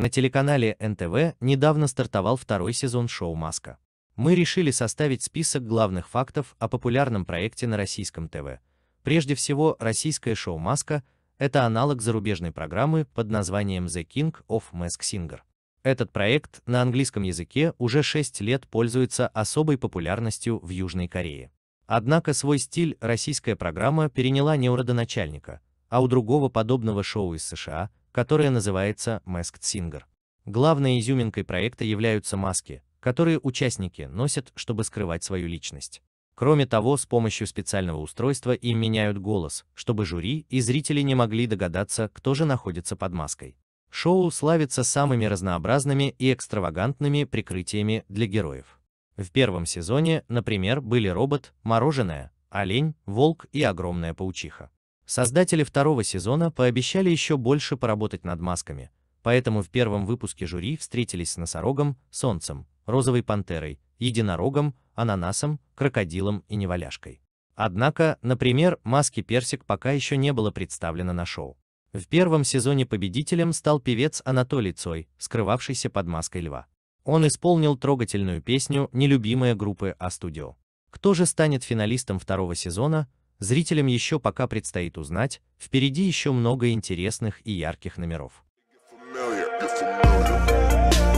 На телеканале НТВ недавно стартовал второй сезон шоу «Маска». Мы решили составить список главных фактов о популярном проекте на российском ТВ. Прежде всего, российское шоу «Маска» — это аналог зарубежной программы под названием «The King of Mask Singer». Этот проект на английском языке уже 6 лет пользуется особой популярностью в Южной Корее. Однако свой стиль российская программа переняла не у родоначальника, а у другого подобного шоу из США, которое называется Masked Singer. Главной изюминкой проекта являются маски, которые участники носят, чтобы скрывать свою личность. Кроме того, с помощью специального устройства им меняют голос, чтобы жюри и зрители не могли догадаться, кто же находится под маской. Шоу славится самыми разнообразными и экстравагантными прикрытиями для героев. В первом сезоне, например, были робот, мороженое, олень, волк и огромная паучиха. Создатели второго сезона пообещали еще больше поработать над масками, поэтому в первом выпуске жюри встретились с носорогом, солнцем, розовой пантерой, единорогом, ананасом, крокодилом и неваляшкой. Однако, например, маски персик пока еще не было представлено на шоу. В первом сезоне победителем стал певец Анатолий Цой, скрывавшийся под маской льва. Он исполнил трогательную песню нелюбимая группы А-студио. Кто же станет финалистом второго сезона, зрителям еще пока предстоит узнать, впереди еще много интересных и ярких номеров. You're familiar, you're familiar.